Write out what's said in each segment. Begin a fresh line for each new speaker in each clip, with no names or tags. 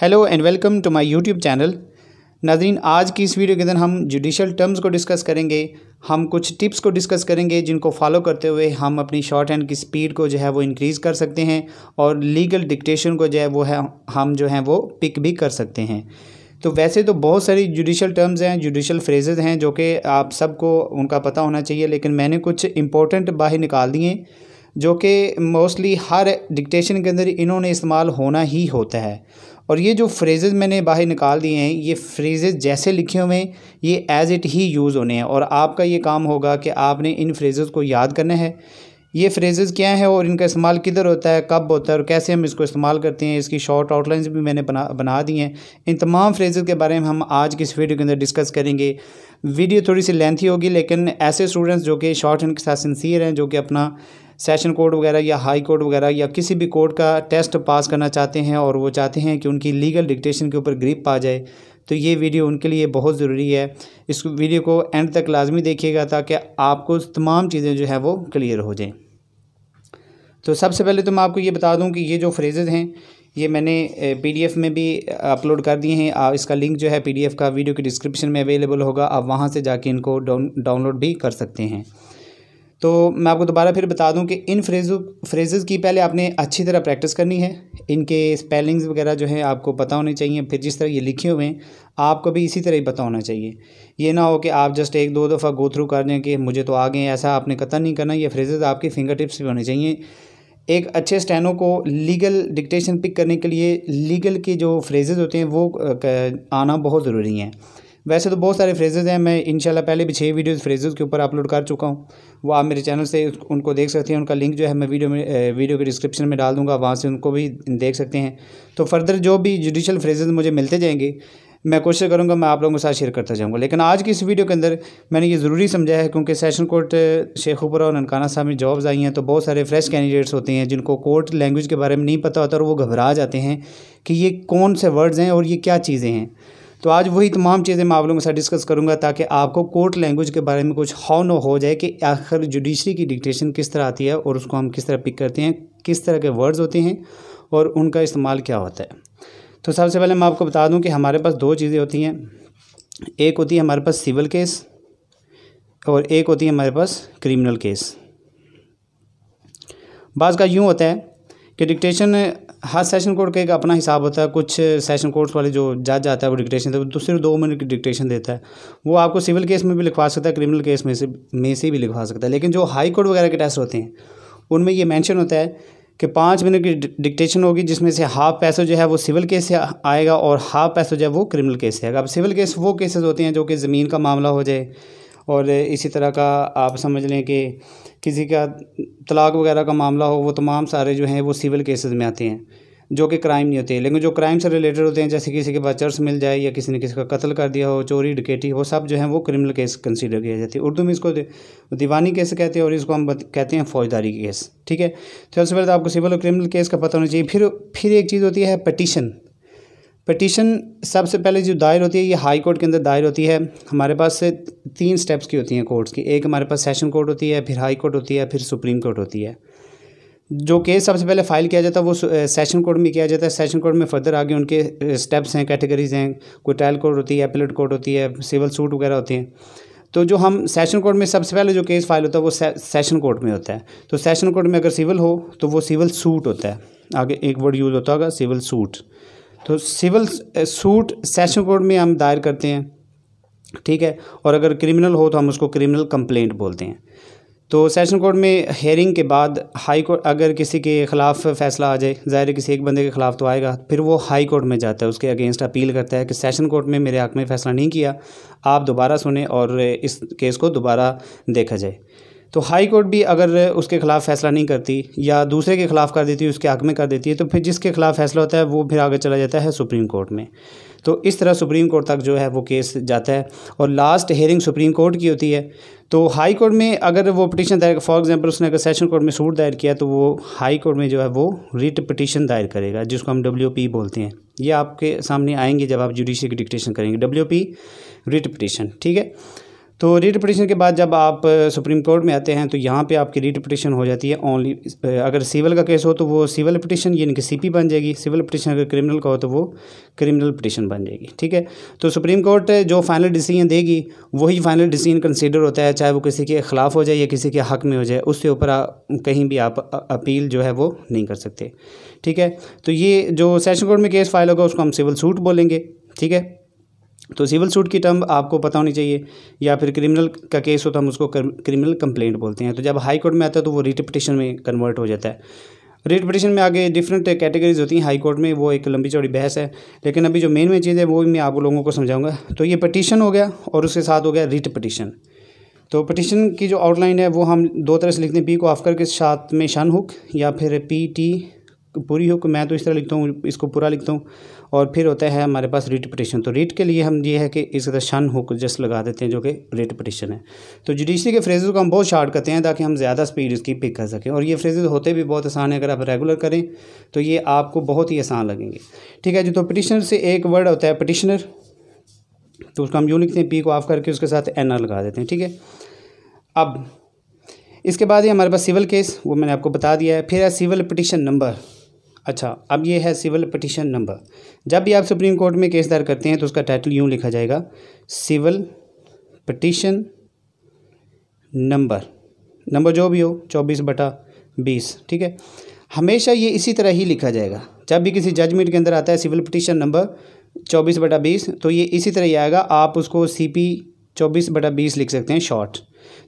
hello and welcome to my YouTube channel नाजरीन आज की इस वीडियो के अंदर हम जुडिशल टर्म्स को डिस्कस करेंगे हम कुछ टिप्स को डिस्कस करेंगे जिनको फॉलो करते हुए हम अपनी शॉर्ट हैंड की स्पीड को जो है वो इंक्रीज़ कर सकते हैं और लीगल डिक्टेशन को जो है वो है हम जो हैं वो पिक भी कर सकते हैं तो वैसे तो बहुत सारी जुडिशल टर्म्स हैं जुडिशल फ्रेजेज हैं जो कि आप सबको उनका पता होना चाहिए लेकिन मैंने कुछ इंपॉर्टेंट बाहर निकाल दिए जो कि मोस्टली हर डिक्टेशन के अंदर इन्होंने इस्तेमाल होना ही होता है और ये जो फ्रेजेज मैंने बाहर निकाल दिए हैं ये फ्रेजेज जैसे लिखे हुए हैं ये एज़ इट ही यूज़ होने हैं और आपका ये काम होगा कि आपने इन फ्रेजेज़ को याद करना है ये फ्रेजेस क्या हैं और इनका इस्तेमाल किधर होता है कब होता है और कैसे हम इसको इस्तेमाल करते हैं इसकी शॉर्ट आउटलाइंस भी मैंने बना बना दी हैं इन तमाम फ्रेजेस के बारे में हम आज की इस वीडियो के अंदर डिस्कस करेंगे वीडियो थोड़ी सी लेंथी होगी लेकिन ऐसे स्टूडेंट्स जो कि शॉर्ट हैंड के साथ सिंसियर हैं जो कि अपना सेशन कोर्ट वगैरह या हाई कोर्ट वगैरह या किसी भी कोर्ट का टेस्ट पास करना चाहते हैं और वो चाहते हैं कि उनकी लीगल डिक्टेशन के ऊपर ग्रिप पा जाए तो ये वीडियो उनके लिए बहुत ज़रूरी है इस वीडियो को एंड तक लाजमी देखिएगा ताकि आपको तमाम चीज़ें जो है वो क्लियर हो जाएँ तो सबसे पहले तो मैं आपको ये बता दूँ कि ये जो फ्रेजेज़ हैं ये मैंने पीडीएफ में भी अपलोड कर दिए हैं आप इसका लिंक जो है पीडीएफ का वीडियो के डिस्क्रिप्शन में अवेलेबल होगा आप वहाँ से जाके इनको डाउन डाउनलोड भी कर सकते हैं तो मैं आपको दोबारा फिर बता दूं कि इन फ्रेजों फ्रेजेज़ की पहले आपने अच्छी तरह प्रैक्टिस करनी है इनके स्पेलिंग्स वगैरह जो है आपको पता होने चाहिए फिर जिस तरह ये लिखे हुए हैं आपको भी इसी तरह ही पता होना चाहिए ये ना हो कि आप जस्ट एक दो दफ़ा गो थ्रू कर दें कि मुझे तो आ गए ऐसा आपने कतर नहीं करना ये फ्रेजेज़ आपकी फिंगर टिप्स भी होने चाहिए एक अच्छे स्टैनो को लीगल डिक्टेशन पिक करने के लिए लीगल के जो फ्रेजेज़ होते हैं वो आना बहुत ज़रूरी हैं वैसे तो बहुत सारे फ्रेजेज़ हैं मैं इनशाला पहले भी छः वीडियोस फ्रेजेज़ के ऊपर अपलोड कर चुका हूँ वो आप मेरे चैनल से उनको देख सकते हैं उनका लिंक जो है मैं वीडियो में वीडियो के डिस्क्रिप्शन में डाल दूँगा वहाँ से उनको भी देख सकते हैं तो फर्दर जो भी जुडिशल फ्रेजेज़ मुझे मिलते जाएंगे मैं कोशिश करूँगा मैं आप लोगों के साथ शेयर करता जाऊँगा लेकिन आज की इस वीडियो के अंदर मैंने ये ज़रूरी समझा है क्योंकि सेशन कोर्ट शेखुपुरा और ननकाना साहब में जॉब्स आई हैं तो बहुत सारे फ्रेश कैंडिडेट्स होते हैं जिनको कोर्ट लैंग्वेज के बारे में नहीं पता होता और वो घबरा जाते हैं कि ये कौन से वर्ड्स हैं और ये क्या चीज़ें हैं तो आज वही तमाम चीज़ें मैं आप लोगों के साथ डिस्कस करूँगा ताकि आपको कोर्ट लैंग्वेज के बारे में कुछ हाउ नो हो जाए कि आखिर जुडिशरी की डिक्टेशन किस तरह आती है और उसको हम किस तरह पिक करते हैं किस तरह के वर्ड्स होते हैं और उनका इस्तेमाल क्या होता है तो सबसे पहले मैं आपको बता दूँ कि हमारे पास दो चीज़ें होती हैं एक होती है हमारे पास सिविल केस और एक होती है हमारे पास क्रिमिनल केस बाज़ का यूँ होता है कि डिक्टेशन हर सेशन कोर्ट का एक अपना हिसाब होता है कुछ सेशन कोर्ट्स वाले जो जज आता है वो डिक्टेशन देता है तो सिर्फ दो मिनट की डिक्टेशन देता है वो आपको सिविल केस में भी लिखवा सकता है क्रिमिनल केस में से में से भी लिखवा सकता है लेकिन जो हाई कोर्ट वगैरह के टेस्ट होते हैं उनमें ये मैंशन होता है कि पाँच मिनट की डिक्टेशन होगी जिसमें से हाफ पैसा जो है वो सिविल केस से आएगा और हाफ पैसा जो है वो क्रिमिनल केस से आएगा अब सिविल केस वो केसेज होते हैं जो कि ज़मीन का मामला हो जाए और इसी तरह का आप समझ लें कि किसी का तलाक वगैरह का मामला हो वो तमाम सारे जो हैं वो सिविल केसेस में आते हैं जो कि क्राइम नहीं होते लेकिन जो क्राइम से रिलेटेड होते हैं जैसे किसी के पास चर्स मिल जाए या किसी ने किसी का कत्ल कर दिया हो चोरी डकेटी वो सब जो है वो क्रिमिनल केस कंसीडर किया जाती है उर्दू में इसको दीवानी केस कहते हैं और इसको हम कहते हैं फौजदारी केस ठीक है तो सबसे पहले तो आपको सिविल और क्रिमिनल केस का पता होना चाहिए फिर फिर एक चीज़ होती है पटिशन पटिशन सबसे पहले जो दायर होती है ये हाई कोर्ट के अंदर दायर होती है हमारे पास से तीन स्टेप्स की होती हैं कोर्ट्स की एक हमारे पास सेशन कोर्ट होती है फिर हाई कोर्ट होती है फिर सुप्रीम कोर्ट होती है जो केस सबसे पहले फाइल किया जाता है वो सेशन कोर्ट में किया जाता है सेशन कोर्ट में फर्दर आगे उनके स्टेप्स हैं कैटेगरीज हैं कोई ट्रायल कोर्ट होती है अपीलेट कोर्ट होती है सिविल सूट वगैरह होती हैं तो जो हम सेशन कोर्ट में सबसे पहले जो केस फाइल होता है वो सेशन कोर्ट में होता है तो सेशन कोर्ट में अगर सिविल हो तो वो सिविल सूट होता है आगे एक वर्ड यूज़ होता होगा सिविल सूट तो सिविल सूट सेशन कोर्ट में हम दायर करते हैं ठीक है और अगर क्रिमिनल हो तो हम उसको क्रिमिनल कंप्लेंट बोलते हैं तो सेशन कोर्ट में हेयरिंग के बाद हाई कोर्ट अगर किसी के ख़िलाफ़ फैसला आ जाए ज़ाहिर है किसी एक बंदे के ख़िलाफ़ तो आएगा फिर वो हाई कोर्ट में जाता है उसके अगेंस्ट अपील करता है कि सेशन कोर्ट में मेरे हक में फ़ैसला नहीं किया आप दोबारा सुने और इस केस को दोबारा देखा जाए तो हाई कोर्ट भी अगर उसके ख़िलाफ़ फ़ैसला नहीं करती या दूसरे के ख़िलाफ़ कर देती है उसके हक़ में कर देती है तो फिर जिसके ख़िलाफ़ फ़ैसला होता है वो फिर आगे चला जाता है सुप्रीम कोर्ट में तो इस तरह सुप्रीम कोर्ट तक जो है वो केस जाता है और लास्ट हेयरिंग सुप्रीम कोर्ट की होती है तो हाई कोर्ट में अगर वो पटिशन दायर फॉर एग्जांपल उसने अगर सेशन कोर्ट में सूट दायर किया तो वो हाई कोर्ट में जो है वो रिट पटिशन दायर करेगा जिसको हम डब्ल्यू बोलते हैं ये आपके सामने आएंगे जब आप जुडिशियल की डिक्टेशन करेंगे डब्ल्यू रिट पटिशन ठीक है तो रीट पटिशन के बाद जब आप सुप्रीम कोर्ट में आते हैं तो यहाँ पे आपकी रीट पटिशन हो जाती है ओनली अगर सिविल का केस हो तो वो सिविल पटिशन यानी कि सीपी बन जाएगी सिविल पटिशन अगर क्रिमिनल का हो तो वो क्रिमिनल पटिशन बन जाएगी ठीक है तो सुप्रीम कोर्ट जो फाइनल डिसीजन देगी वही फाइनल डिसीजन कंसिडर होता है चाहे वो किसी के ख़िलाफ़ हो जाए या किसी के हक़ में हो जाए उसके ऊपर कहीं भी आप अपील जो है वो नहीं कर सकते ठीक है तो ये जो सेशन कोर्ट में केस फाइल होगा उसको हम सिविल सूट बोलेंगे ठीक है तो सिविल सूट की टर्म आपको पता होनी चाहिए या फिर क्रिमिनल का केस हो तो हम उसको क्रिमिनल कंप्लेंट बोलते हैं तो जब हाई कोर्ट में आता है तो वो रिट पटिशन में कन्वर्ट हो जाता है रेट पटिशन में आगे डिफरेंट कैटेगरीज होती हैं हाई कोर्ट में वो एक लंबी चौड़ी बहस है लेकिन अभी जो मेन मेन चीज़ है वो भी मैं आप लोगों को समझाऊंगा तो ये पटिशन हो गया और उसके साथ हो गया रिट पटिशन तो पटिशन की जो आउटलाइन है वो हम दो तरह से लिखते हैं पी को ऑफ करके साथ में शन हुक या फिर पी टी पूरी हो कि मैं तो इस तरह लिखता हूँ इसको पूरा लिखता हूँ और फिर होता है हमारे पास रिट पटिशन तो रिट के लिए हम ये है कि इस तरह शन हो जस्ट लगा देते हैं जो कि पटिशन है तो जुडिशरी के फ्रेजेज़ को हम बहुत शार्ट करते हैं ताकि हम ज़्यादा स्पीड इसकी पिक कर सकें और ये फ्रेजेज़ होते भी बहुत आसान है अगर आप रेगुलर करें तो ये आपको बहुत ही आसान लगेंगे ठीक है जो तो पटिशनर से एक वर्ड होता है पटिशनर तो उसको हम यूँ लिखते हैं पी को ऑफ करके उसके साथ एन आर लगा देते हैं ठीक है अब इसके बाद ही हमारे पास सिविल केस वो मैंने आपको बता दिया है फिर है सिविल पटिशन नंबर अच्छा अब ये है सिविल पटिशन नंबर जब भी आप सुप्रीम कोर्ट में केस दायर करते हैं तो उसका टाइटल यूँ लिखा जाएगा सिविल पटिशन नंबर नंबर जो भी हो चौबीस बटा बीस ठीक है हमेशा ये इसी तरह ही लिखा जाएगा जब भी किसी जजमेंट के अंदर आता है सिविल पटिशन नंबर चौबीस बटा बीस तो ये इसी तरह ही आएगा आप उसको सी पी चौबीस बटा बीस लिख सकते हैं शॉर्ट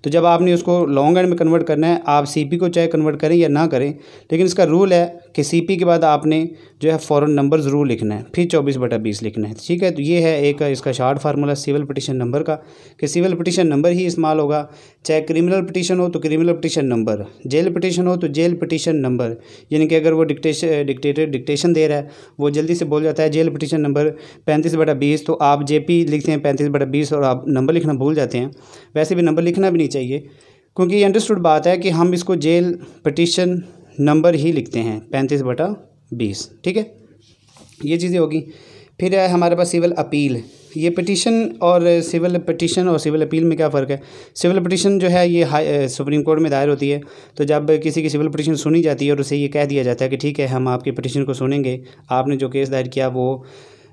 तो जब आपने उसको लॉन्ग एंड में कन्वर्ट करना है आप सीपी को चाहे कन्वर्ट करें या ना करें लेकिन इसका रूल है कि सीपी के बाद आपने जो है फ़ौरन नंबर ज़रूर लिखना है फिर चौबीस बटा बीस लिखना है ठीक है तो ये है एक इसका short formula civil petition number का कि सिविल पटिशन नंबर ही इस्तेमाल होगा चाहे क्रिमिनल पटिशन हो तो criminal petition number jail petition हो तो जेल पटिशन नंबर यानी कि अगर वो डिक्टेशन डिक्टेटर डिक्टेशन दे रहा है वो जल्दी से बोल जाता है जेल पटिशन नंबर पैंतीस बटा बीस तो आप जे लिखते हैं पैंतीस बटा बीस और आप नंबर लिखना भूल जाते हैं वैसे भी नंबर लिखना भी नहीं नहीं चाहिए क्योंकि ये अंडरस्टूड बात है कि हम इसको जेल पटिशन नंबर ही लिखते हैं पैंतीस बटा बीस ठीक है ये चीज़ें होगी फिर है हमारे पास सिविल अपील ये पटिशन और सिविल पटिशन और सिविल अपील में क्या फ़र्क है सिविल पटिशन जो है ये हाई सुप्रीम कोर्ट में दायर होती है तो जब किसी की सिविल पटिशन सुनी जाती है और उसे ये कह दिया जाता है कि ठीक है हम आपकी पटिशन को सुनेंगे आपने जो केस दायर किया वो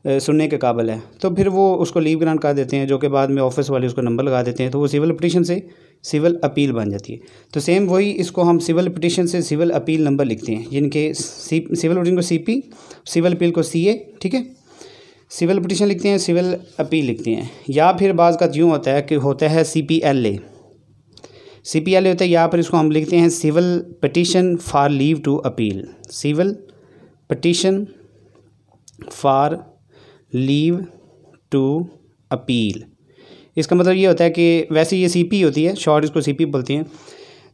सुनने के काबिल है तो फिर वो उसको लीव ग्रांट कर देते हैं जो कि बाद में ऑफिस वाले उसको नंबर लगा देते हैं तो वो सिविल पटिशन से सिविल अपील बन जाती है तो सेम वही इसको हम सिविल पटिशन से सिविल अपील नंबर लिखते हैं जिनके सी सिविल पटिशन को सी पी सिविल अपील को सी ए ठीक है सिविल पटिशन लिखते हैं सिविल अपील लिखते हैं या फिर बाज़ का यूँ होता है कि होता है C P L A C P L A होता है या फिर इसको हम लिखते हैं civil petition for leave to appeal civil petition for leave to appeal इसका मतलब ये होता है कि वैसे ये सीपी होती है शॉर्ट इसको सीपी बोलती हैं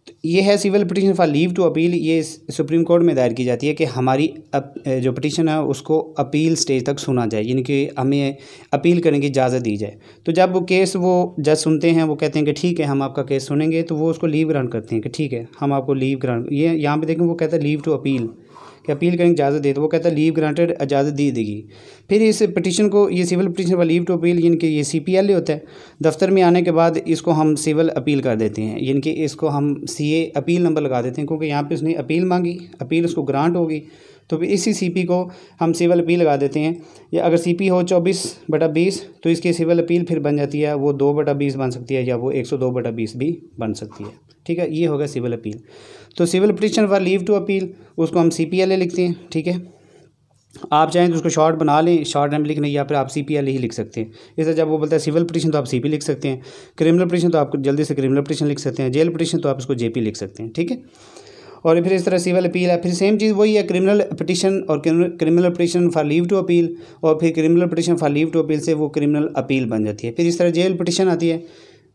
तो ये है civil petition for leave to appeal ये सुप्रीम कोर्ट में दायर की जाती है कि हमारी अप, जो पटिशन है उसको अपील स्टेज तक सुना जाए यानी कि हमें अपील करने की इजाज़त दी जाए तो जब वो केस वो जज सुनते हैं वो कहते हैं कि ठीक है हम आपका केस सुनेंगे तो वो उसको लीव ग्रांट करते हैं कि ठीक है हम आपको लीव ग्रांट ये यहाँ पर देखें वो कहते हैं लीव टू अपील कि अपील करेंगे इजाज़त दे तो वो कहता है लीव ग्रांटेड इजाज़त दी देगी फिर इस पटिशन को ये सिविल पटिशन पर लीव टू अपील यानी कि ये सी पी एल होता है दफ्तर में आने के बाद इसको हम सिविल अपील कर देते हैं यानी कि इसको हम सी ए अपील नंबर लगा देते हैं क्योंकि यहाँ पर उसने अपील मांगी अपील उसको ग्रांट होगी तो फिर इसी सी पी को हम सिविल अपील लगा देते हैं या अगर सी पी हो चौबीस बटा बीस तो इसकी सिविल अपील फिर बन जाती है वो दो बटा बीस बन सकती है या वो एक सौ दो बटा बीस भी बन सकती है ठीक है ये होगा सिविल अपील तो civil petition for leave to appeal उसको हम सी पी एल ए लिखते हैं ठीक है आप चाहें तो उसको शॉर्ट बना लें शॉर्ट नेम लिखने या फिर आप सी पी एल ही लिख सकते हैं तरह जब वो बोलता है सिविल पटिशन तो आप सी पी लिख सकते हैं क्रिमिनल पटिशन तो आप जल्दी से क्रिमिनल पटिशन लिख सकते हैं जेल पटिशन तो आप उसको जे पी लिख सकते हैं ठीक है और फिर इस तरह सिविल अपील है फिर सेम चीज़ वही है क्रिमिनल पटिशन और criminal petition for leave to appeal और फिर criminal petition for leave to appeal से वो क्रिमिनल अपील बन जाती है फिर इस तरह जेल पटिशन आती है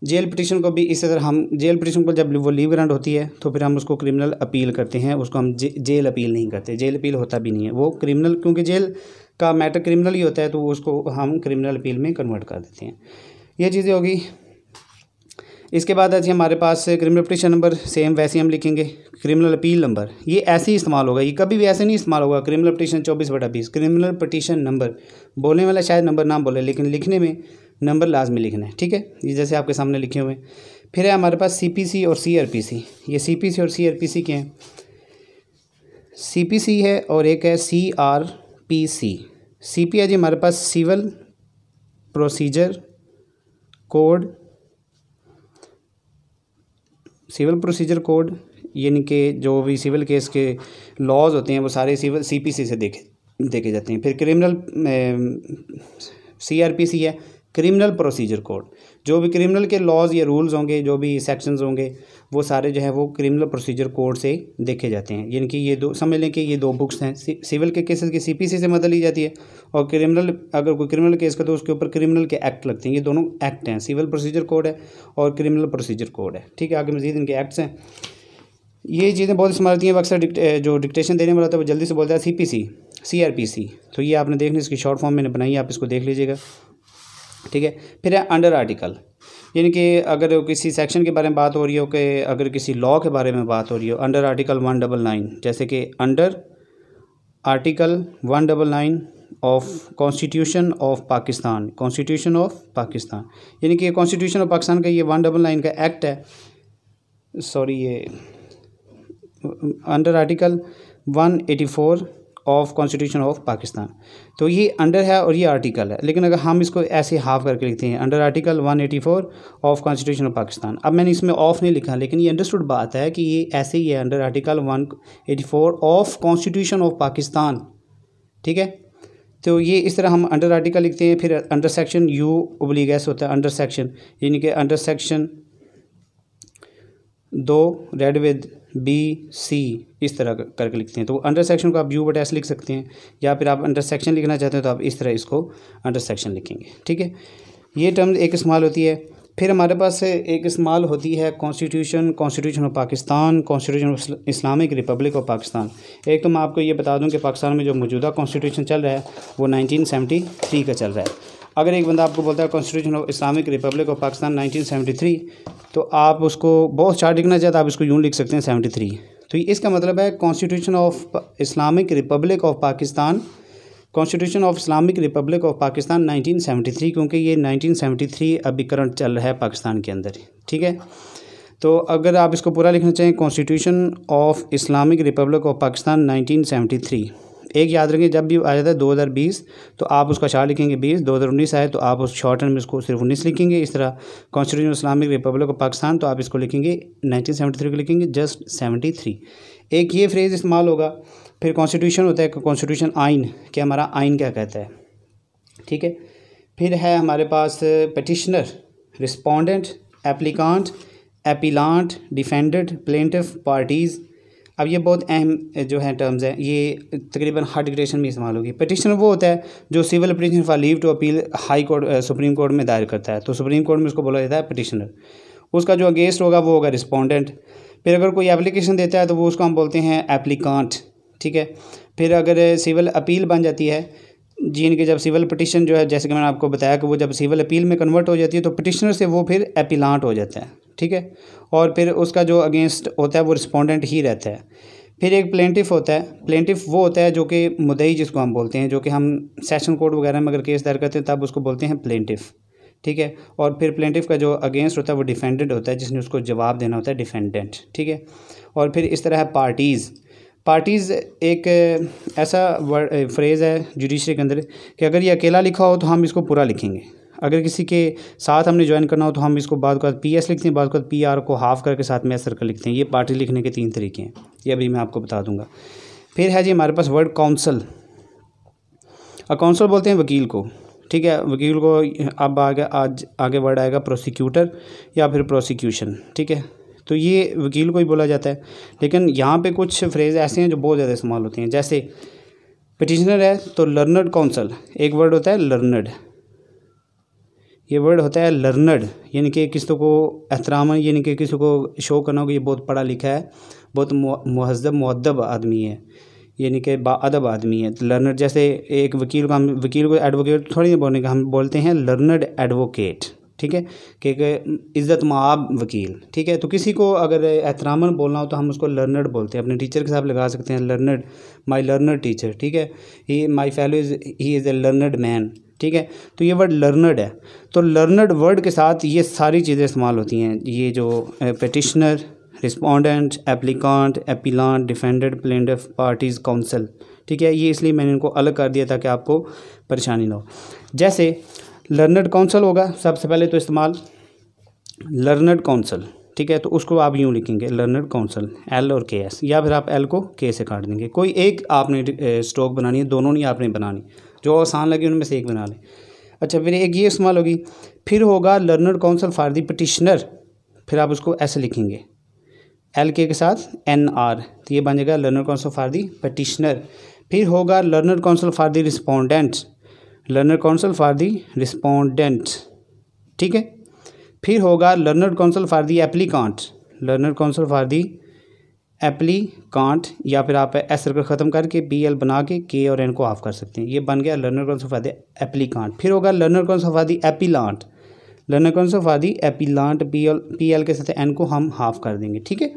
जेल पिटिशन को भी इसी तरह हम जेल पिटिशन को जब वो लीव ग्रांट होती है तो फिर हम उसको क्रिमिनल अपील करते हैं उसको हम जे, जेल अपील नहीं करते जेल अपील होता भी नहीं है वो क्रिमिनल क्योंकि जेल का मैटर क्रिमिनल ही होता है तो उसको हम क्रिमिनल अपील में कन्वर्ट कर देते हैं ये चीज़ें होगी इसके बाद आज हमारे पास क्रिमिनल पिटिशन नंबर सेम वैसे हम लिखेंगे क्रिमिनल अपील नंबर ये ऐसे ही इस्तेमाल होगा ये कभी भी ऐसे नहीं इस्तेमाल होगा क्रिमिनल पिटिशन चौबीस बटा बीस क्रिमिनल पिटिशन नंबर बोलने वाला शायद नंबर ना बोले लेकिन लिखने में नंबर लाजमी लिखना है ठीक है ये जैसे आपके सामने लिखे हुए हैं फिर है हमारे पास सी और सी ये सी और सी के हैं सी है और एक है C R P C C P C जी हमारे पास civil procedure code civil procedure code यानी कि जो भी सिविल केस के लॉज होते हैं वो सारे सिविल सी पी सी से देखे देखे जाते हैं फिर criminal C R P C है क्रिमिनल प्रोसीजर कोड जो भी क्रिमिनल के लॉज या रूल्स होंगे जो भी सेक्शंस होंगे वो सारे जो है वो क्रिमिनल प्रोसीजर कोड से देखे जाते हैं यानी कि ये दो समझ लें कि ये दो बुक्स हैं सिविल के केसेस की सीपीसी से मदद ली जाती है और क्रिमिनल अगर कोई क्रिमिनल केस का तो उसके ऊपर क्रिमिनल के एक्ट लगते हैं ये दोनों एक्ट हैं सिविल प्रोसीजर कोड है और क्रिमिनल प्रोसीजर कोड है ठीक है आगे मजीद इनके एक्ट्स हैं ये चीज़ें बहुत इस्तेमाल होती हैं अक्सर डिक्ट, जो डिक्टेशन देने वाला था वो जल्दी से बोलता है C P C C R P C तो ये आपने देखने इसकी शॉर्ट फॉर्म मैंने बनाई है आप इसको देख लीजिएगा ठीक है फिर है अंडर आर्टिकल यानी कि अगर किसी सेक्शन के बारे में बात हो रही हो कि अगर किसी लॉ के बारे में बात हो रही हो under article one double nine जैसे कि under article one double nine of constitution of Pakistan constitution of Pakistan यानी कि कॉन्स्टिट्यूशन ऑफ पाकिस्तान का ये वन डबल नाइन का एक्ट है सॉरी ये under article one eighty four of constitution of Pakistan तो ये अंडर है और ये आर्टिकल है लेकिन अगर हम इसको ऐसे हाफ करके लिखते हैं under article 184 of constitution of Pakistan अब मैंने इसमें ऑफ नहीं लिखा लेकिन ये अंडरस्टूड बात है कि ये ऐसे ही है under article 184 of constitution of Pakistan ठीक है तो ये इस तरह हम अंडर आर्टिकल लिखते हैं फिर अंडर सेक्शन यू उबली गैस होता है अंडर सेक्शन यानी कि under section two read with B C इस तरह करके लिखते हैं तो अंडर सेक्शन को आप यू बट एस लिख सकते हैं या फिर आप अंडर सेक्शन लिखना चाहते हैं तो आप इस तरह इसको अंडर सेक्शन लिखेंगे ठीक है ये टर्म एक इस्तेमाल होती है फिर हमारे पास एक इस्तेमाल होती है constitution constitution of Pakistan constitution of Islamic republic of Pakistan एक तो मैं आपको ये बता दूं कि पाकिस्तान में जो मौजूदा कॉन्स्टिट्यूशन चल रहा है वो 1973 का चल रहा है अगर एक बंदा आपको बोलता है constitution of Islamic republic of Pakistan 1973 तो आप उसको बहुत चार्ट लिखना चाहते तो आप इसको यूँ लिख सकते हैं थ्री तो इसका मतलब है constitution of Islamic republic of Pakistan constitution of Islamic republic of Pakistan 1973 क्योंकि ये 1973 अभी करंट चल रहा है पाकिस्तान के अंदर ठीक है तो अगर आप इसको पूरा लिखना चाहें constitution of Islamic republic of Pakistan 1973 एक याद रखें जब भी आ जाता है दो हज़ार बीस तो आप उसका शाह लिखेंगे बीस दो हज़ार उन्नीस आए तो आप उस शॉर्ट में उसको सिर्फ उन्नीस लिखेंगे इस तरह constitution Islamic republic of Pakistan तो आप इसको लिखेंगे नाइनटीन सेवेंटी थ्री को लिखेंगे जस्ट सेवेंटी थ्री एक ये फ्रेज़ इस्तेमाल होगा फिर कॉन्स्टिट्यूशन होता है कॉन्स्टिट्यूशन आइन कि हमारा आइन क्या कहता है ठीक है फिर है हमारे पास petitioner respondent applicant appellant defendant plaintiff parties अब ये बहुत अहम जो है टर्म्स हैं ये तकरीबन हर डिग्रेशन में इस्तेमाल होगी पटिशनर वो होता है जो civil petition for leave to appeal high court supreme court में दायर करता है तो सुप्रीम कोर्ट में उसको बोला जाता है पटिशनर उसका जो अगेंस्ट होगा वो होगा रिस्पोंडेंट फिर अगर कोई एप्लीकेशन देता है तो वो उसको हम बोलते हैं एप्लीकांट ठीक है फिर अगर सिविल अपील बन जाती है जीन इनके जब सिविल पटिशन जो है जैसे कि मैंने आपको बताया कि वो जब सिविल अपील में कन्वर्ट हो जाती है तो पटिशनर से वो फिर अपीलांट हो जाता है ठीक है और फिर उसका जो अगेंस्ट होता है वो रिस्पोंडेंट ही रहता है फिर एक प्लेंटिफ होता है प्लेंटिफ वो होता है जो कि मुदई जिसको हम बोलते हैं जो कि हम सेशन कोर्ट वगैरह में अगर केस दायर करते हैं तब उसको बोलते हैं प्लेंटिफ ठीक है और फिर प्लेंटिफ का जो अगेंस्ट होता है वो डिफेंडेंट होता है जिसने उसको जवाब देना होता है डिफेंडेंट ठीक है और फिर इस तरह है पार्टीज़ पार्टीज़ एक ऐसा वर्ड फ्रेज़ है जुडिशरी के अंदर कि अगर ये अकेला लिखा हो तो हम इसको पूरा लिखेंगे अगर किसी के साथ हमने ज्वाइन करना हो तो हम इसको बाद के बाद पी एस लिखते हैं बाद के बाद पी आर को हाफ़ करके साथ में एस सर्कल लिखते हैं ये पार्टी लिखने के तीन तरीके हैं ये अभी मैं आपको बता दूंगा फिर है जी हमारे पास वर्ड काउंसल और काउंसल बोलते हैं वकील को ठीक है वकील को अब आगे आज आगे वर्ड आएगा प्रोसिक्यूटर या फिर प्रोसिक्यूशन ठीक है तो ये वकील को ही बोला जाता है लेकिन यहाँ पे कुछ फ्रेज़ ऐसे हैं जो बहुत ज़्यादा इस्तेमाल होते हैं जैसे पटिशनर है तो लर्नड काउंसल एक वर्ड होता है लर्नड ये वर्ड होता है लर्नड यानी कि किसी को एहतराम यानी कि किसी को शो करना होगा ये बहुत पढ़ा लिखा है बहुत महजब मुद्दब आदमी है यानी कि बादब आदमी है तो लर्नड जैसे एक वकील का हम वकील को एडवोकेट थोड़ी बोलने का हम बोलते हैं लर्नड एडवोकेट ठीक है कि इज़्ज़त माब वकील ठीक है तो किसी को अगर एहतरामन बोलना हो तो हम उसको लर्नड बोलते हैं अपने टीचर के साथ लगा सकते हैं लर्नड माई लर्नड टीचर ठीक है he my fellow is he is a learned man ठीक है तो ये वर्ड लर्नड है तो लर्नड वर्ड के साथ ये सारी चीज़ें इस्तेमाल होती हैं ये जो petitioner respondent applicant appellant defendant plaintiff parties counsel ठीक है ये इसलिए मैंने इनको अलग कर दिया ताकि आपको परेशानी ना हो जैसे लर्नड काउंसिल होगा सबसे पहले तो इस्तेमाल लर्नड काउंसिल ठीक है तो उसको आप यूँ लिखेंगे लर्नड काउंसिल एल और के एस या फिर आप एल को के से काट देंगे कोई एक आपने स्टॉक बनानी है दोनों नहीं आपने बनानी जो आसान लगे उनमें से एक बना लें अच्छा फिर एक ये इस्तेमाल होगी फिर होगा learner counsel for the petitioner फिर आप उसको ऐसे लिखेंगे एल के के साथ एन आर तो ये बन जाएगा learned counsel for the petitioner फिर होगा learner counsel for the respondents learned counsel for the respondent ठीक है फिर होगा learner counsel for the applicant learned counsel for the applicant या फिर आप एस सर्कल ख़त्म करके बी एल बना के के और एन को ऑफ कर सकते हैं ये बन गया learned counsel for the applicant फिर होगा learner counsel for the appellant learned counsel for the appellant B L P L के साथ एन को हम हाफ कर देंगे ठीक है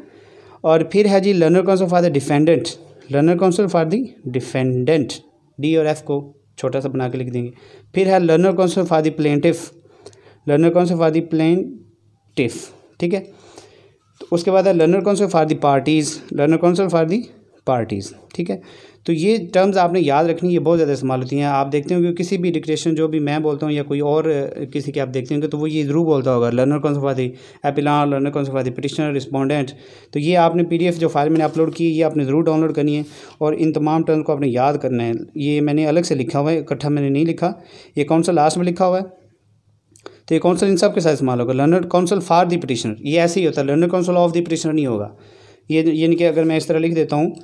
और फिर है जी learner counsel for the defendant learner counsel for the defendant D और एफ को छोटा सा बना के लिख देंगे फिर है learner counsel for the plaintiff learner counsel for the tiff ठीक है तो उसके बाद है learner counsel for the parties learner counsel for the parties ठीक है तो ये टर्म्स आपने याद रखनी ये बहुत ज़्यादा इस्तेमाल होती हैं आप देखते होंगे किसी भी डिक्टेशन जो भी मैं बोलता हूँ या कोई और किसी के आप देखते होंगे तो वो ये ज़रूर बोलता होगा लर्नर कौन सफा थी एपिलान लर्नर कौन सफा थी पटिशनर रिस्पॉन्डेंट तो ये आपने पी जो फाइल मैंने अपलोड की ये आपने ज़रूर डाउनलोड करनी है और इन तमाम टर्म्स को आपने याद करना है ये मैंने अलग से लिखा हुआ है इकट्ठा मैंने नहीं लिखा ये कौन सा लास्ट में लिखा हुआ है तो ये कौनसल इन सब के साथ इस्तेमाल होगा learner counsel for the petitioner ये ऐसे ही होता है learner counsel of the petitioner नहीं होगा ये यानी कि अगर मैं इस तरह लिख देता हूँ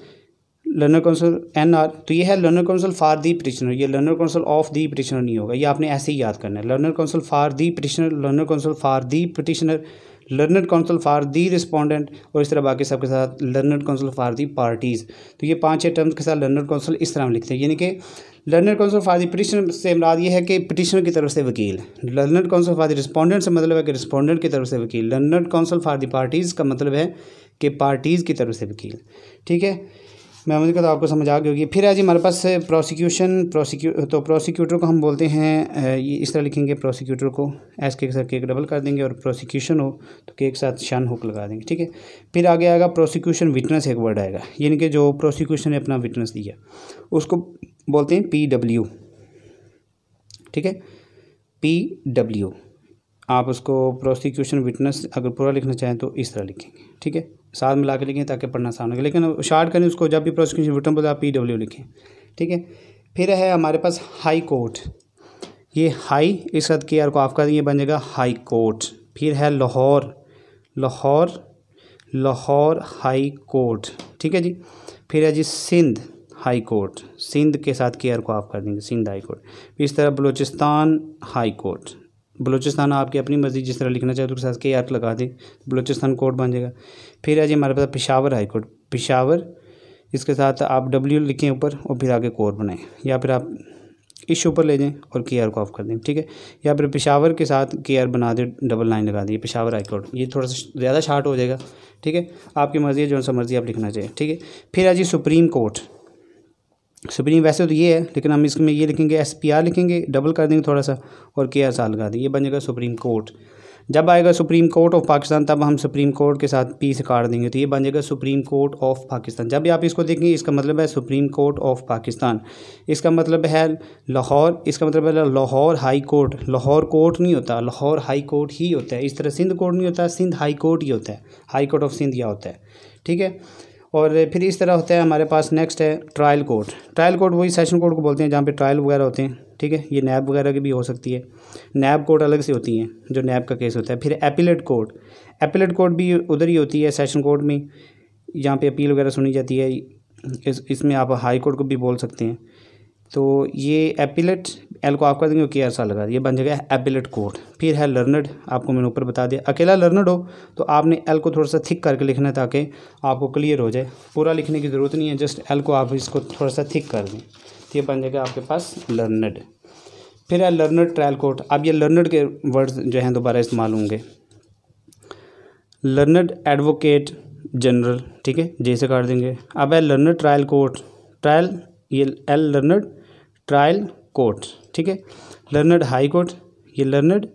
लर्नर काउंसिल एन आर तो ये है learner counsel for the petitioner ये learner counsel of the petitioner नहीं होगा ये आपने ऐसे ही याद करना है learner counsel for the petitioner learner counsel for the petitioner learner counsel for the respondent और इस तरह बाकी सबके साथ learner counsel for the parties तो ये पाँच छः टर्म्स के साथ लर्नर काउंसिल इस तरह हम लिखते हैं यानी कि learner counsel for the petitioner से मराद ये है कि पटिशनर की तरफ से वकील learner counsel for the respondent से मतलब है कि रिस्पोंडेंट की तरफ से वकील learner counsel for the parties का मतलब है के पार्टीज़ की तरफ से वकील ठीक है मैं मुझे तो आपको समझ आ गई होगी फिर आज हमारे पास प्रोसिक्यूशन प्रोसिक्यू तो प्रोसिक्यूटर को हम बोलते हैं ये इस तरह लिखेंगे प्रोसिक्यूटर को एस के साथ केक डबल कर देंगे और प्रोसिक्यूशन हो तो केक साथ शान हुक लगा देंगे ठीक है फिर आगे आएगा प्रोसिक्यूशन विटनेस एक वर्ड आएगा यानी कि जो प्रोसिक्यूशन ने अपना विटनेस दिया उसको बोलते हैं पी डब्ल्यू ठीक है पी डब्ल्यू आप उसको प्रोसिक्यूशन विटनेस अगर पूरा लिखना चाहें तो इस तरह लिखेंगे ठीक है साथ मिला के लिखें ताकि पढ़ना आसान लगे लेकिन शार्ट करें उसको जब भी प्रोसिक्यूशन रिटर्न बोलते आप पी डब्ल्यू लिखें ठीक है फिर है हमारे पास हाई कोर्ट ये हाई इस हद के आर को आपका ये बन जाएगा हाई कोर्ट फिर है लाहौर लाहौर लाहौर हाई कोर्ट ठीक है जी फिर है जी सिंध हाई कोर्ट सिंध के साथ केयर को आप कर देंगे सिंध हाई कोर्ट इस तरह बलूचिस्तान हाई कोर्ट बलोचिस्तान आपकी अपनी मर्ज़ी जिस तरह लिखना चाहे तो उसके साथ के आर लगा दें बलोचिस्तान कोर्ट बन जाएगा फिर है जी हमारे पास पिशावर हाई कोर्ट पिशावर इसके साथ आप डब्ल्यू लिखें ऊपर और फिर आगे कोर्ट बनाएं या फिर आप इशू ऊपर ले जाएं और के आर को ऑफ कर दें ठीक है या फिर पिशावर के साथ के आर बना दें डबल लाइन लगा दिए पिशावर हाई कोर्ट ये थोड़ा सा ज़्यादा शार्ट हो जाएगा ठीक है आपकी मर्ज़ी है जो सा मर्ज़ी आप लिखना चाहिए ठीक है फिर आ जाए सुप्रीम कोर्ट सुप्रीम वैसे तो ये है लेकिन हम इसमें ये लिखेंगे एस पी आर लिखेंगे डबल कर देंगे थोड़ा सा और के आर लगा देंगे ये बन जाएगा सुप्रीम कोर्ट जब आएगा सुप्रीम कोर्ट ऑफ पाकिस्तान तब हम सुप्रीम कोर्ट के साथ पी से काट देंगे तो ये बन जाएगा सुप्रीम कोर्ट ऑफ पाकिस्तान जब भी आप इसको देखेंगे इसका मतलब है सुप्रीम कोर्ट ऑफ पाकिस्तान इसका मतलब है लाहौर इसका मतलब है Lahore high court Lahore court नहीं होता लाहौर हाई कोर्ट ही होता है इस तरह सिंध कोर्ट नहीं होता सिंध हाई कोर्ट ही होता है हाई कोर्ट ऑफ सिंध यह होता है ठीक है और फिर इस तरह होता है हमारे पास नेक्स्ट है ट्रायल कोर्ट ट्रायल कोर्ट वही सेशन कोर्ट को बोलते हैं जहाँ पे ट्रायल वगैरह होते हैं ठीक है ये नैब वगैरह की भी हो सकती है नैब कोर्ट अलग से होती हैं जो नैब का केस होता है फिर एपिलेट कोर्ट एपिलेट कोर्ट भी उधर ही होती है सेशन कोर्ट में जहाँ पर अपील वगैरह सुनी जाती है इस इसमें आप हाई कोर्ट को भी बोल सकते हैं तो ये एपिलेट एल को आप कर देंगे क्योंकि एयर सा लगा ये बन जाएगा एपिलेट कोर्ट फिर है लर्नड आपको मैंने ऊपर बता दिया अकेला लर्नड हो तो आपने एल को थोड़ा सा थिक करके लिखना है ताकि आपको क्लियर हो जाए पूरा लिखने की ज़रूरत नहीं है जस्ट एल को आप इसको थोड़ा सा थिक कर दें तो ये बन जाएगा आपके पास लर्नड फिर है लर्नड ट्रायल कोर्ट अब ये लर्नड के वर्ड्स जो हैं दोबारा इस्तेमाल होंगे लर्नड एडवोकेट जनरल ठीक है जैसे काट देंगे अब है लर्नड ट्रायल कोर्ट ट्रायल ये एल लर्नड ट्रायल कोर्ट ठीक है लर्नड हाई कोर्ट ये लर्नड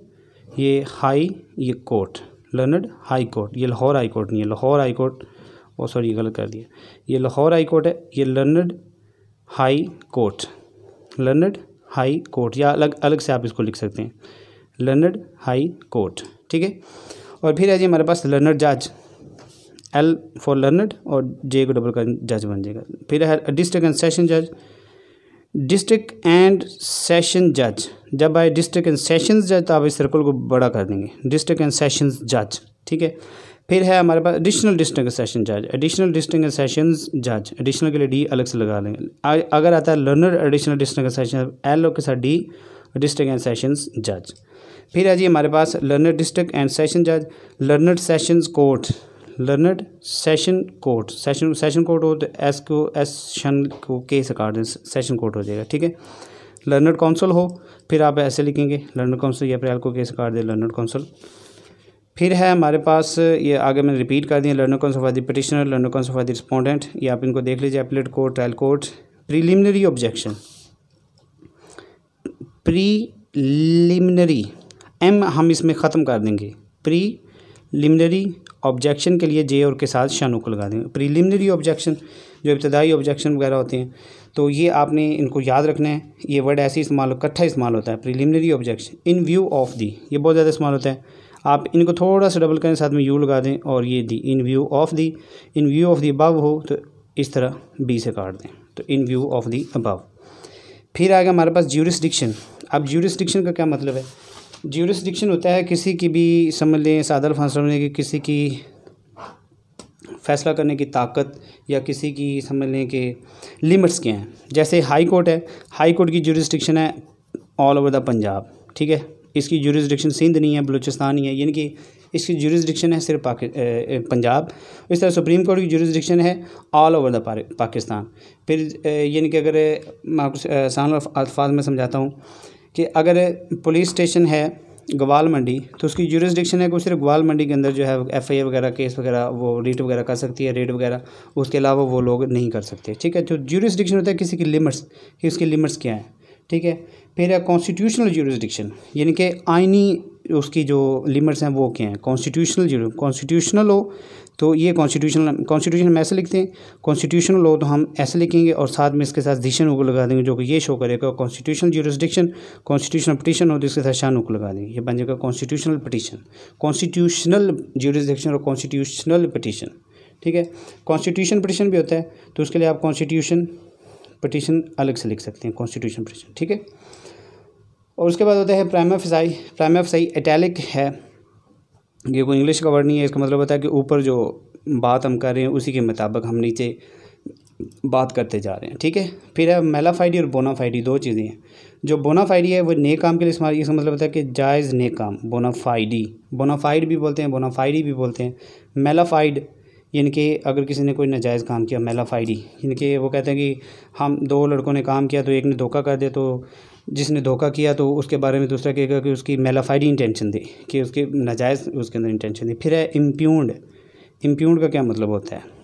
ये हाई ये कोर्ट लर्नड हाई कोर्ट ये लाहौर हाई कोर्ट नहीं है Lahore high court oh sorry गलत कर दिया ये लाहौर हाई कोर्ट है ये learned high court learned high court या अलग अलग से आप इसको लिख सकते हैं लर्नड हाई कोर्ट ठीक है और फिर आ जाइए हमारे पास लर्नड जज एल फॉर लर्नड और जे को डबल का जज बन जाएगा फिर है डिस्ट्रिक्ट एंड सेशन जज डिस्ट्रिक्ट एंड सेशन जज जब आए डिस्ट्रिक्ट एंड सेशन जज तो आप इस सर्कल को बड़ा कर देंगे डिस्ट्रिक्ट एंड सेशन जज ठीक है फिर है हमारे पास एडिशनल डिस्ट्रिक्ट सेशन जज एडिशनल डिस्ट्रिक्ट एंड सेशन जज एडिशनल के लिए डी अलग से लगा लेंगे अगर आता है learner additional district session L O के साथ डी डिस्ट्रिक्ट एंड सेशन जज फिर है जी हमारे पास लर्नर डिस्ट्रिक्ट एंड सेशन जज learner session court learned session code session session code हो तो एस को एस शन को के से काट दें सेशन कोड हो जाएगा ठीक है लर्नड काउंसिल हो फिर आप ऐसे लिखेंगे लर्नड काउंसिल या फिर एल को के से काट दें लर्नड काउंसिल फिर है हमारे पास ये आगे मैंने रिपीट कर दिया learner counsel of the petitioner learner counsel of the respondent ये आप इनको देख लीजिए appellate court trial court preliminary objection preliminary M हम इसमें ख़त्म कर देंगे प्री लिमिनरी ऑब्जेक्शन के लिए जे और के साथ शानुक लगा देंगे प्रीलिमिनरी ऑब्जेक्शन जो इब्तदाई ऑब्जेक्शन वगैरह होते हैं तो ये आपने इनको याद रखना है ये वर्ड ऐसे इस्तेमाल इकट्ठा इस्तेमाल होता है preliminary objection in view of the ये बहुत ज़्यादा इस्तेमाल होता है आप इनको थोड़ा सा डबल करें साथ में यू लगा दें और ये the in view of the in view of the above हो तो इस तरह बी से काट दें तो in view of the above फिर आएगा हमारे पास ज्यूरिस्डिक्शन अब ज्यूरिस्डिक्शन का क्या मतलब है ज्यूरिसडिक्शन होता है किसी की भी समझ लें सादर फांस समझ लें कि किसी की फ़ैसला करने की ताकत या किसी की समझ लें कि लिमिट्स के हैं जैसे हाई कोर्ट है हाई कोर्ट की जूरिस्डिक्शन है ऑल ओवर द पंजाब ठीक है इसकी जूरिस्डिक्शन सिंध नहीं है बलूचिस्तान ही है यानी कि इसकी जूरिस्डिक्शन है सिर्फ पंजाब इस तरह सुप्रीम कोर्ट की जूरिस्डिक्शन है ऑल ओवर द पाकिस्तान फिर यानी कि अगर मैं आपको आसान अल्फाज में समझाता हूँ कि अगर पुलिस स्टेशन है ग्वाल मंडी तो उसकी जूरिस्डिक्शन है कि सिर्फ ग्वाल मंडी के अंदर जो है एफ आई वगैरह केस वगैरह वो रीट वगैरह कर सकती है रेड वगैरह उसके अलावा वो लोग नहीं कर सकते ठीक है तो जूरिस्डिक्शन होता है किसी की लिमिट्स कि उसकी लिमिट्स क्या हैं ठीक है फिर है कॉन्स्टिट्यूशनल जुरिस्डिक्शन यानी कि आइनी उसकी जो लिमिट्स हैं वो क्या हैं कॉन्स्टिट्यूशनल कॉन्स्टिट्यूशनल हो तो ये कॉन्स्टिट्यूशनल कॉन्स्टिट्यूशन हम ऐसे लिखते हैं कॉन्स्टिट्यूशनल हो तो हम ऐसे लिखेंगे और साथ में इसके साथ दिशन हुक लगा देंगे जो कि ये शो करेगा कॉन्स्टिट्यूशनल जुरिस्डिक्शन कॉन्स्टिट्यूशनल पटिशन हो तो इसके साथ शान हुक लगा देंगे ये बन जाएगा कॉन्स्टिट्यूशनल पटिशन कॉन्स्टिट्यूशनल जुरिस्डिक्शन और कॉन्स्टिट्यूशनल पटिशन ठीक है कॉन्स्टिट्यूशन पटिशन भी होता है तो उसके लिए आप कॉन्स्टिट्यूशन पटिशन अलग से लिख सकते हैं कॉन्स्टिट्यूशन पटिशन ठीक है और उसके बाद होता है प्राइम फसाई प्राइम फसाई इटैलिक है ये कोई इंग्लिश का वर्ड नहीं है इसका मतलब होता है कि ऊपर जो बात हम कर रहे हैं उसी के मुताबिक हम नीचे बात करते जा रहे हैं ठीक है फिर है मेलाफाइडी और बोनाफाइडी दो चीज़ें हैं जो बोनाफाइडी है वो नए काम के लिए इस्तेमाल इसका मतलब होता है कि जायज़ नए काम बोनाफाइडी बोनाफाइड भी बोलते हैं बोनाफाइडी भी बोलते हैं मेलाफाइड यानी कि अगर किसी ने कोई नाजायज़ काम किया मेलाफाइडी यानी कि वो कहते हैं कि हम दो लड़कों ने काम किया तो एक ने धोखा कर दिया तो जिसने धोखा किया तो उसके बारे में दूसरा कहेगा कि उसकी मेलाफाइडी इंटेंशन थी कि उसके नजायज़ उसके अंदर इंटेंशन थी फिर है इम्प्यूड इम्प्यून्ड का क्या मतलब होता है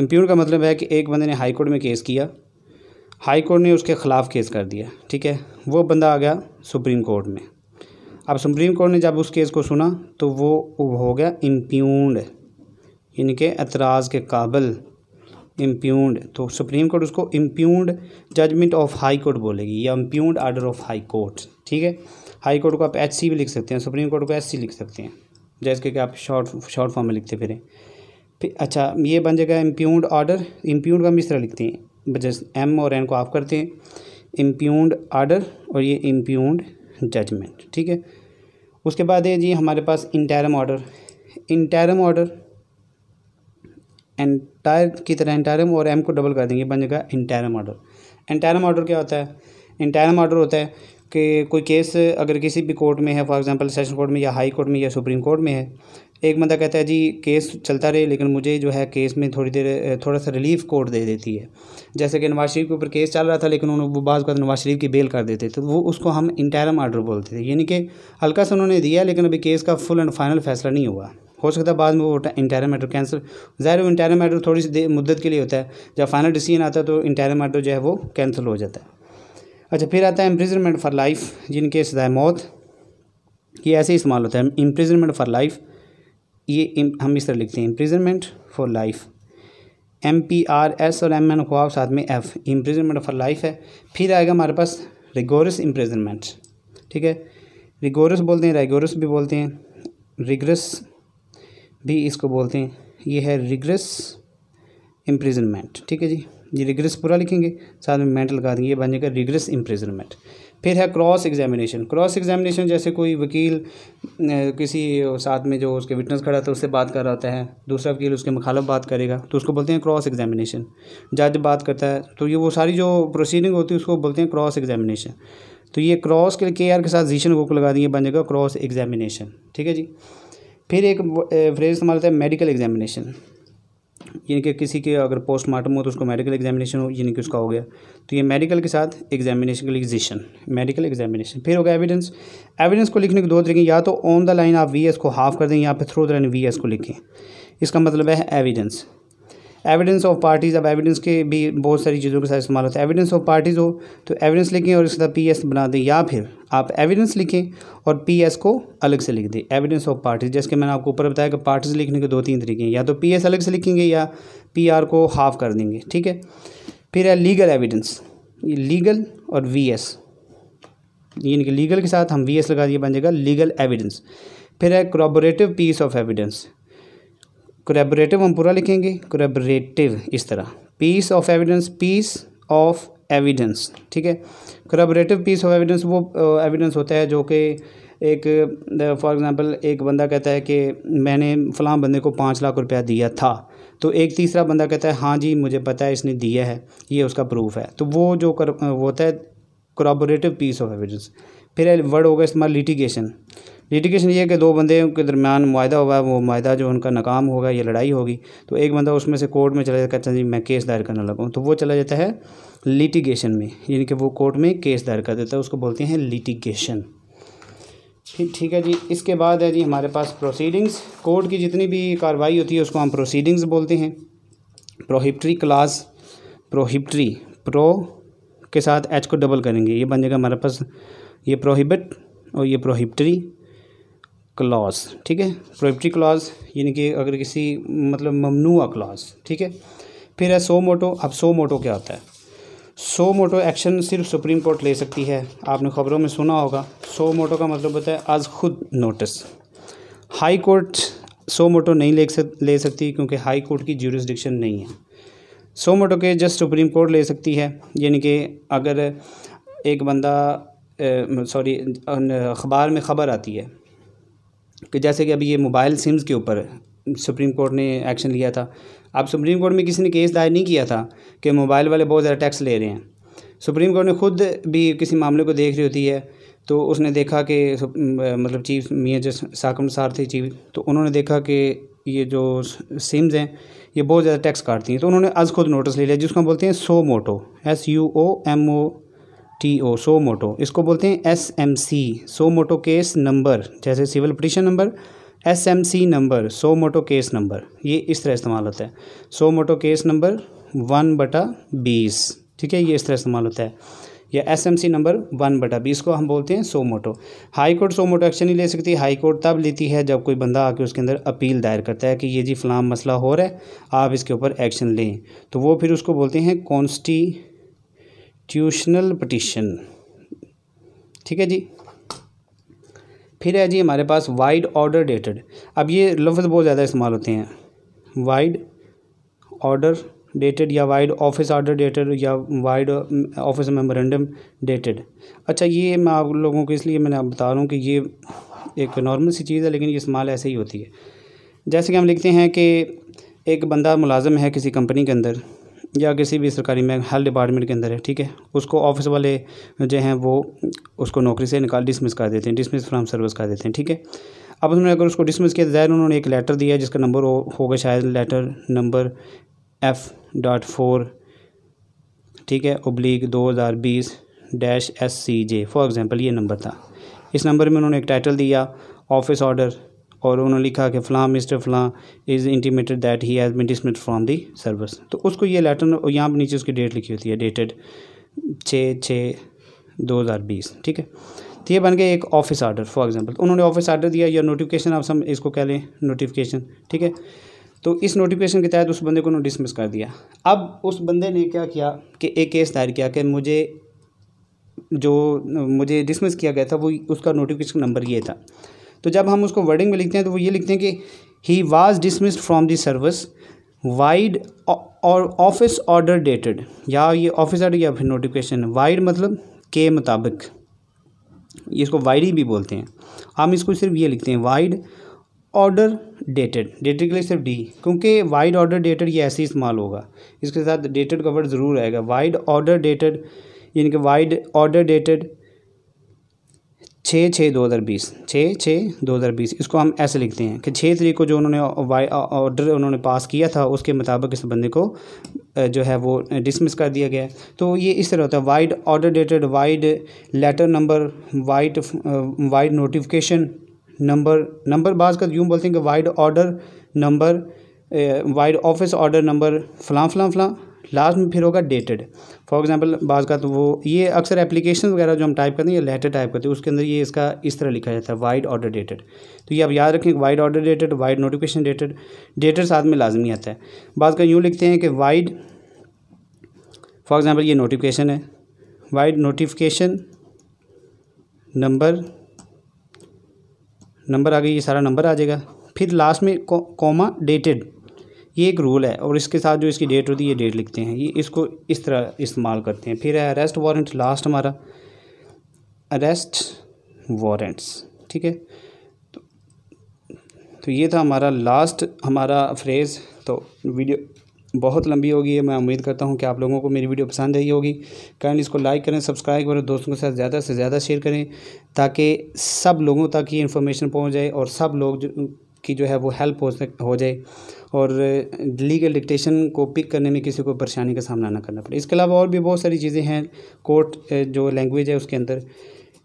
इम्प्यूड का मतलब है कि एक बंदे ने हाई कोर्ट में केस किया हाई कोर्ट ने उसके ख़िलाफ़ केस कर दिया ठीक है वो बंदा आ गया सुप्रीम कोर्ट में अब सुप्रीम कोर्ट ने जब उस केस को सुना तो वो हो गया इम्प्यूड इनके एतराज़ के काबिल इम्प्यूड तो सुप्रीम कोर्ट उसको impugned judgment of high court बोलेगी या impugned order of high court ठीक है हाई कोर्ट को आप एच सी भी लिख सकते हैं सुप्रीम कोर्ट को एच सी लिख सकते हैं जैसे कि आप शॉर्ट शॉर्ट फॉर्म में लिखते फिर फिर अच्छा ये बन जाएगा इम्प्यूंड ऑर्डर इम्प्यूड का हम इस तरह लिखते हैं जैसे एम और एन को आप करते हैं इम्प्यूड आर्डर और ये इम्प्यूड जजमेंट ठीक है उसके बाद है जी हमारे पास interim order interim order entire की तरह एंटायरम और एम को डबल कर देंगे बन जाएगा इंटायरम ऑर्डर इंटायरम ऑर्डर क्या होता है इंटायरम ऑर्डर होता है कि कोई केस अगर किसी भी कोर्ट में है फॉर एग्जांपल सेशन कोर्ट में या हाई कोर्ट में या सुप्रीम कोर्ट में है एक बंदा कहता है जी केस चलता रहे लेकिन मुझे जो है केस में थोड़ी देर थोड़ा सा रिलीफ कोर्ट दे देती है जैसे कि नवाज शरीफ के ऊपर केस चल रहा था लेकिन उन्होंने बाज़ का नवाज शरीफ की बेल कर देते तो वो उसको हम इंटायरम आर्डर बोलते थे यानी कि हल्का सा उन्होंने दिया लेकिन अभी केस का फुल एंड फाइनल फैसला नहीं हुआ हो सकता है बाद में वो इंटायर मैटर कैंसिल ज़ाहिर वो इंटायर मैटर थोड़ी सी मुद्दत के लिए होता है जब फाइनल डिसीजन आता है तो इंटायर मैटर जो है वो कैंसिल हो जाता है अच्छा फिर आता है इम्प्रिजनमेंट फॉर लाइफ जिनके सदाए मौत ये ऐसे ही इस्तेमाल होता है इम्प्रिजनमेंट फॉर लाइफ ये हम इस तरह लिखते हैं imprisonment for life M P R S और एम एन ख्वाब साथ में एफ़ इम्प्रिजनमेंट फॉर लाइफ है फिर आएगा हमारे पास रिगोरस इम्प्रिजनमेंट ठीक है रिगोरस बोलते हैं रेगोरस भी बोलते हैं रिगरस भी इसको बोलते हैं ये है रिग्रेस इम्प्रिजनमेंट ठीक है जी ये रिग्रेस पूरा लिखेंगे साथ में मेंट लगा देंगे ये बन जाएगा रिग्रेस इम्प्रिजनमेंट फिर है क्रॉस एग्जामिनेशन क्रॉस एग्जामिनेशन जैसे कोई वकील किसी साथ में जो उसके विटनेस खड़ा था उससे बात कर रहा होता है दूसरा वकील उसके मुखालफ बात करेगा तो उसको बोलते हैं क्रॉस एग्जामिनेशन जज बात करता है तो ये वो सारी जो प्रोसीडिंग होती है उसको बोलते हैं क्रॉस एग्जामिनेशन तो ये क्रॉस के के आर के साथ जीशन को लगा देंगे बन जाएगा क्रॉस एग्जामिनेशन ठीक है जी फिर एक फ्रेज इस्तेमाल होता है मेडिकल एग्जामिनेशन यानी कि किसी के अगर पोस्टमार्टम हो तो उसको मेडिकल एग्जामिनेशन हो यानी कि उसका हो गया तो ये मेडिकल के साथ एग्जामिनेशन एग्जिशन मेडिकल एग्जामिनेशन फिर होगा एविडेंस एविडेंस को लिखने के दो तरीके या तो ऑन द लाइन आप वी एस को हाफ कर दें या फिर through the line V S को लिखें इसका मतलब है एविडेंस एविडेंस ऑफ पार्टीज़ अब एविडेंस के भी बहुत सारी चीज़ों के साथ इस्तेमाल होता है एविडेंस ऑफ पार्टीज़ हो तो एविडेंस लिखें और इसके साथ पी एस बना दें या फिर आप एविडेंस लिखें और पी एस को अलग से लिख दें एविडेंस ऑफ पार्टीज़ जैसे कि मैंने आपको ऊपर बताया कि पार्टीज़ लिखने के दो तीन तरीके हैं या तो पी एस अलग से लिखेंगे या पी आर को हाफ कर देंगे ठीक है फिर है लीगल एविडेंस लीगल और वी एस यानी कि लीगल के साथ हम वी एस लगा दिए बन जाएगा लीगल एविडेंस फिर है corroborative piece of evidence corroborative हम पूरा लिखेंगे कोरेबरेटिव इस तरह piece of evidence piece of evidence ठीक है कोरेबरेटिव पीस ऑफ एविडेंस वो एविडेंस होता है जो कि एक फॉर एग्ज़ाम्पल एक बंदा कहता है कि मैंने फलां बंदे को पाँच लाख रुपया दिया था तो एक तीसरा बंदा कहता है हाँ जी मुझे पता है इसने दिया है ये उसका प्रूफ है तो वो जो कर वो होता है कोराबोरेटिव पीस ऑफ एविडेंस फिर वर्ड होगा इस्तेमाल लिटिगेशन लिटिगेशन ये कि दो बंदे के दरमियान माहा हुआ है वो माहा जो उनका नाकाम होगा या लड़ाई होगी तो एक बंदा उसमें से कोर्ट में चला जाता है जी मैं केस दायर करने लगा तो वो चला जाता है लिटिगेशन में यानी कि वो कोर्ट में केस दायर कर देता है उसको बोलते हैं लिटिगेशन ठीक ठीक है जी इसके बाद है जी हमारे पास प्रोसीडिंग्स कोर्ट की जितनी भी कार्रवाई होती है उसको हम प्रोसीडिंग्स बोलते हैं प्रोहिबिट्री क्लास प्रोहिबट्री प्रो के साथ एच को डबल करेंगे ये बन जाएगा हमारे पास ये प्रोहिबिट और ये प्रोहिबट्री क्लॉज ठीक है प्रोहिबिटी क्लॉज यानी कि अगर किसी मतलब ममनुआ क्लॉज ठीक है फिर है सो मोटो अब सो मोटो क्या होता है सो मोटो एक्शन सिर्फ सुप्रीम कोर्ट ले सकती है आपने खबरों में सुना होगा सो मोटो का मतलब होता है आज खुद notice high court suo motu नहीं ले सक ले सकती क्योंकि हाई कोर्ट की जूरिस्डिक्शन नहीं है सो मोटो के जस्ट सुप्रीम कोर्ट ले सकती है यानी कि अगर एक बंदा सॉरी अखबार में ख़बर आती है कि जैसे कि अभी ये मोबाइल सिम्स के ऊपर सुप्रीम कोर्ट ने एक्शन लिया था अब सुप्रीम कोर्ट में किसी ने केस दायर नहीं किया था कि मोबाइल वाले बहुत ज़्यादा टैक्स ले रहे हैं सुप्रीम कोर्ट ने खुद भी किसी मामले को देख रही होती है तो उसने देखा कि मतलब चीफ मियाँ जो साकम सार थे चीफ तो उन्होंने देखा कि ये जो सिम्स हैं ये बहुत ज़्यादा टैक्स काटती हैं तो उन्होंने आज खुद नोटिस ले लिया जिसको हम बोलते हैं suo motu S U O M O T O suo motu इसको बोलते हैं S M C suo motu case number जैसे civil petition number S M C number suo motu case number ये इस तरह इस्तेमाल होता है suo motu case number one बटा बीस ठीक है ये इस तरह इस्तेमाल होता है या S M C number one बटा बीस को हम बोलते हैं suo motu high court suo motu action नहीं ले सकती हाई कोर्ट तब लेती है जब कोई बंदा आके उसके अंदर अपील दायर करता है कि ये जी फ़लाम मसला हो रहा है आप इसके ऊपर एक्शन लें तो वो फिर उसको बोलते हैं कॉन्स्टी ट्यूशनल पटिशन ठीक है जी फिर है जी हमारे पास वाइड ऑर्डर डेटेड अब ये लफ्ज़ बहुत ज़्यादा इस्तेमाल होते हैं वाइड ऑर्डर डेटेड या वाइड ऑफिस ऑर्डर डेटेड या वाइड ऑफिस मेमोरेंडम डेटेड अच्छा ये मैं आप लोगों को इसलिए मैंने आप बता रहा हूँ कि ये एक नॉर्मल सी चीज़ है लेकिन ये इस्तेमाल ऐसे ही होती है जैसे कि हम लिखते हैं कि एक बंदा मुलाजम है किसी कंपनी के अंदर या किसी भी सरकारी में हेल्थ डिपार्टमेंट के अंदर है ठीक है उसको ऑफिस वाले जो हैं वो उसको नौकरी से निकाल डिसमिस कर देते हैं डिसमिस फ्राम सर्विस कर देते हैं ठीक है अब उन्होंने अगर उसको डिसमिस किया तो जाहिर उन्होंने एक लेटर दिया जिसका नंबर हो, होगा शायद letter number F dot four ठीक है ओब्लिक दो हज़ार बीस dash S C J for example ये नंबर था इस नंबर में उन्होंने एक टाइटल दिया ऑफिस ऑर्डर और उन्होंने लिखा कि फ़लाँ मिस्टर फ़लाँ is intimated that he has been dismissed from the service तो उसको ये लेटर और यहाँ पर नीचे उसकी डेट लिखी होती है डेटेड छः छः दो हज़ार बीस ठीक है तो ये बन गया एक ऑफिस आर्डर फॉर एग्जांपल उन्होंने ऑफिस आर्डर दिया या नोटिफिकेशन आप सब इसको कह लें नोटिफिकेशन ठीक है तो इस नोटिफिकेशन के तहत उस बंदे को उन्होंने डिसमिस कर दिया अब उस बंदे ने क्या किया कि एक केस दायर किया कि मुझे जो मुझे डिसमिस किया गया था वो उसका नोटिफिकेशन नंबर ये था तो जब हम उसको वर्डिंग में लिखते हैं तो वो ये लिखते हैं कि he was dismissed from the service vide और ऑफिस ऑर्डर डेटेड या ये ऑफिस ऑर्डर या फिर नोटिफिकेशन वाइड मतलब के मुताबिक इसको वाइड ही भी बोलते हैं हम इसको सिर्फ ये लिखते हैं वाइड ऑर्डर डेटेड डेटेड के लिए सिर्फ डी क्योंकि वाइड ऑर्डर डेटेड ये ऐसे ही इस्तेमाल होगा इसके साथ डेटेड का वर्ड ज़रूर आएगा वाइड ऑर्डर डेटेड यानी कि वाइड ऑर्डर डेटेड छः छः दो हज़ार बीस छः छः दो हज़ार बीस इसको हम ऐसे लिखते हैं कि छः तरीक को जो उन्होंने ऑर्डर उन्होंने पास किया था उसके मुताबिक इस बंदे को जो है वो डिसमिस कर दिया गया तो ये इस तरह होता है vide order dated vide letter number vide vide notification number number बाज का यूँ बोलते हैं कि vide order number vide office order number फ़लाँ फ़लाँ फ़लाँ लास्ट में फिर होगा डेटेड फॉर एग्जांपल बाज का तो वो ये अक्सर एप्लीकेशन वगैरह जो हम टाइप करते हैं या लेटर टाइप करते हैं उसके अंदर ये इसका इस तरह लिखा जाता है वाइड ऑर्डर डेटेड तो ये आप याद रखें vide order dated vide notification dated dated साथ में लाजमी आता है बाज का यूँ लिखते हैं कि वाइड फॉर एग्ज़ाम्पल ये नोटिफिकेशन है वाइड नोटिफिकेशन नंबर नंबर आ गई ये सारा नंबर आ जाएगा फिर लास्ट में कॉमा डेटेड ये एक रूल है और इसके साथ जो इसकी डेट होती है ये डेट लिखते हैं ये इसको इस तरह इस्तेमाल करते हैं फिर है अरेस्ट वारंट लास्ट हमारा अरेस्ट वारंट्स ठीक है तो, तो ये था हमारा लास्ट हमारा फ्रेज़ तो वीडियो बहुत लंबी होगी है मैं उम्मीद करता हूँ कि आप लोगों को मेरी वीडियो पसंद आई होगी कैंड इसको लाइक करें सब्सक्राइब करें दोस्तों के साथ ज़्यादा से ज़्यादा शेयर करें ताकि सब लोगों तक ये इन्फॉर्मेशन पहुँच जाए और सब लोग जो, की जो है वो हेल्प हो हो जाए और लीगल डिक्टेशन को पिक करने में किसी को परेशानी का सामना ना करना पड़े इसके अलावा और भी बहुत सारी चीज़ें हैं कोर्ट जो लैंग्वेज है उसके अंदर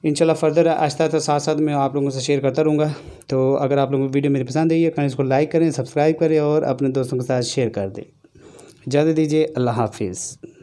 इंशाल्लाह फर्दर आस्ता आस्ता साथ साथ मैं आप लोगों से शेयर करता रहूँगा तो अगर आप लोगों को वीडियो मेरी पसंद आई है कहीं इसको लाइक करें सब्सक्राइब करें और अपने दोस्तों के साथ शेयर कर दें इजाज़त दीजिए अल्लाह हाफिज़